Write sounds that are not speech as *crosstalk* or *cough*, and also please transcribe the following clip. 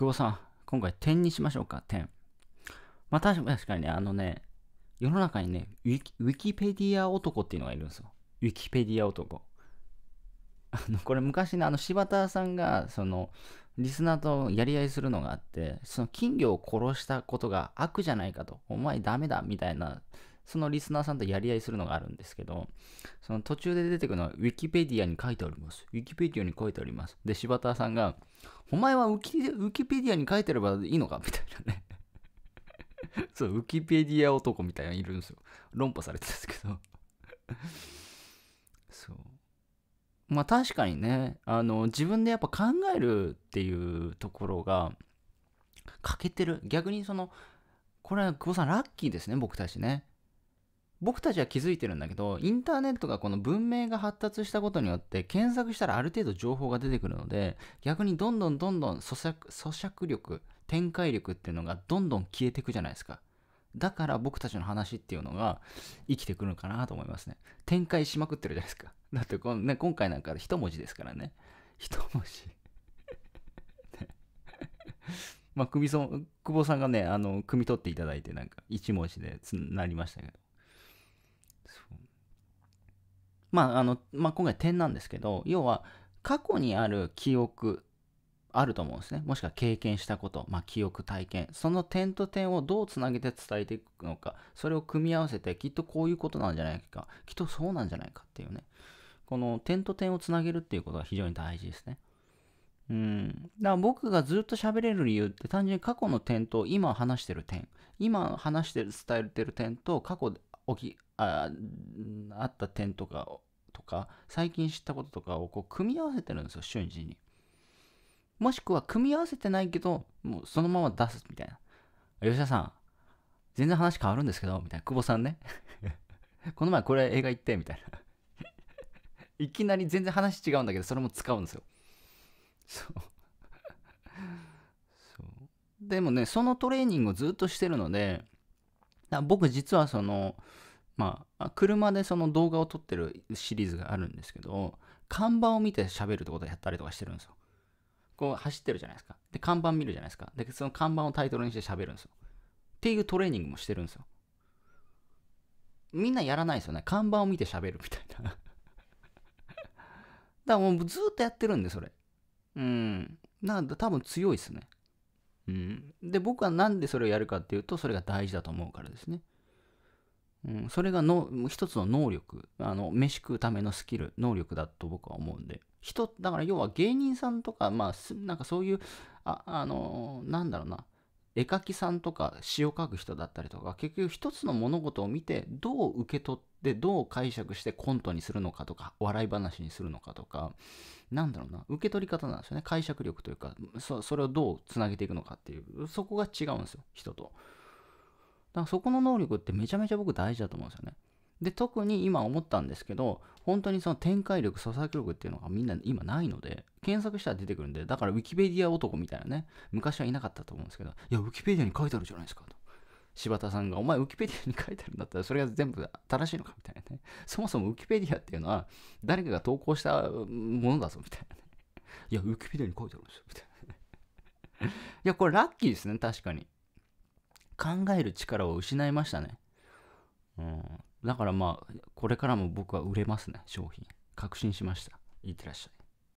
久保さん、今回点にしましょうか、点。まあ確かにね、あのね、世の中にね、ウィキウィキペディア男っていうのがいるんですよ。ウィキペディア男。あの、これ昔のあの柴田さんが、その、リスナーとやり合いするのがあって、その金魚を殺したことが悪じゃないかと、お前ダメだみたいなそのリスナーさんとやり合いするのがあるんですけど、その途中で出てくるのは、ウィキペディアに書いております。ウィキペディアに書いております。で、柴田さんが、お前はウィキペディアに書いてればいいのかみたいなね *laughs* そう、ウ i キペディア男みたいなのいるんですよ。論破されてたんですけど *laughs* そう。まあ確かにね、あの、自分でやっぱ考えるっていうところが、欠けてる。逆にその、これは久保さんラッキーですね、僕たちね。僕たちは気づいてるんだけど、インターネットがこの文明が発達したことによって、検索したらある程度情報が出てくるので、逆にどんどんどんどん咀嚼咀嚼力、展開力っていうのがどんどん消えていくじゃないですか。だから僕たちの話っていうのが生きてくるのかなと思いますね。展開しまくってるじゃないですか。*laughs* だってこの、ね、今回なんか一文字ですからね。一文字ね *laughs* まあ、久保さんがね、あの、汲み取っていただいて、なんか、一文字でつなりましたけど。まああのまあ、今回点なんですけど要は過去にある記憶あると思うんですねもしくは経験したこと、まあ、記憶体験その点と点をどうつなげて伝えていくのかそれを組み合わせてきっとこういうことなんじゃないかきっとそうなんじゃないかっていうねこの点と点をつなげるっていうことが非常に大事ですねうん、だから僕がずっと喋れる理由って単純に過去の点と今話してる点今話してる伝えてる点と過去で起きああった点とかとか最近知ったこととかをこう組み合わせてるんですよ瞬時にもしくは組み合わせてないけどもうそのまま出すみたいな吉田さん全然話変わるんですけどみたいな久保さんね *laughs* この前これ映画行ってみたいな *laughs* いきなり全然話違うんだけどそれも使うんですよそう *laughs* でもねそのトレーニングをずっとしてるので僕実はそのまあ、車でその動画を撮ってるシリーズがあるんですけど、看板を見て喋るってことをやったりとかしてるんですよ。こう走ってるじゃないですか。で、看板見るじゃないですか。で、その看板をタイトルにして喋るんですよ。っていうトレーニングもしてるんですよ。みんなやらないですよね。看板を見て喋るみたいな *laughs* だからもうずっとやってるんで、それ。うん。なんだ、多分強いですね。うん。で、僕はなんでそれをやるかっていうと、それが大事だと思うからですね。うん、それがの一つの能力あの飯食うためのスキル能力だと僕は思うんで人だから要は芸人さんとかまあなんかそういうああのなんだろうな絵描きさんとか詩を書く人だったりとか結局一つの物事を見てどう受け取ってどう解釈してコントにするのかとか笑い話にするのかとかなんだろうな受け取り方なんですよね解釈力というかそそれをどうつなげていくのかっていうそこが違うんですよ人と。だからそこの能力ってめちゃめちゃ僕大事だと思うんですよね。で、特に今思ったんですけど、本当にその展開力、創作力っていうのがみんな今ないので、検索したら出てくるんで、だからウィキペディア男みたいなね、昔はいなかったと思うんですけど、いや、ウィキペディアに書いてあるじゃないですかと。柴田さんが、お前ウィキペディアに書いてあるんだったら、それが全部正しいのかみたいなね。そもそもウィキペディアっていうのは、誰かが投稿したものだぞみたいなね。いや、ウィキペディアに書いてあるんですよみたいなね。いや、これラッキーですね、確かに。考える力を失いましたね。うん。だからまあ、これからも僕は売れますね、商品。確信しました。いってらっしゃい。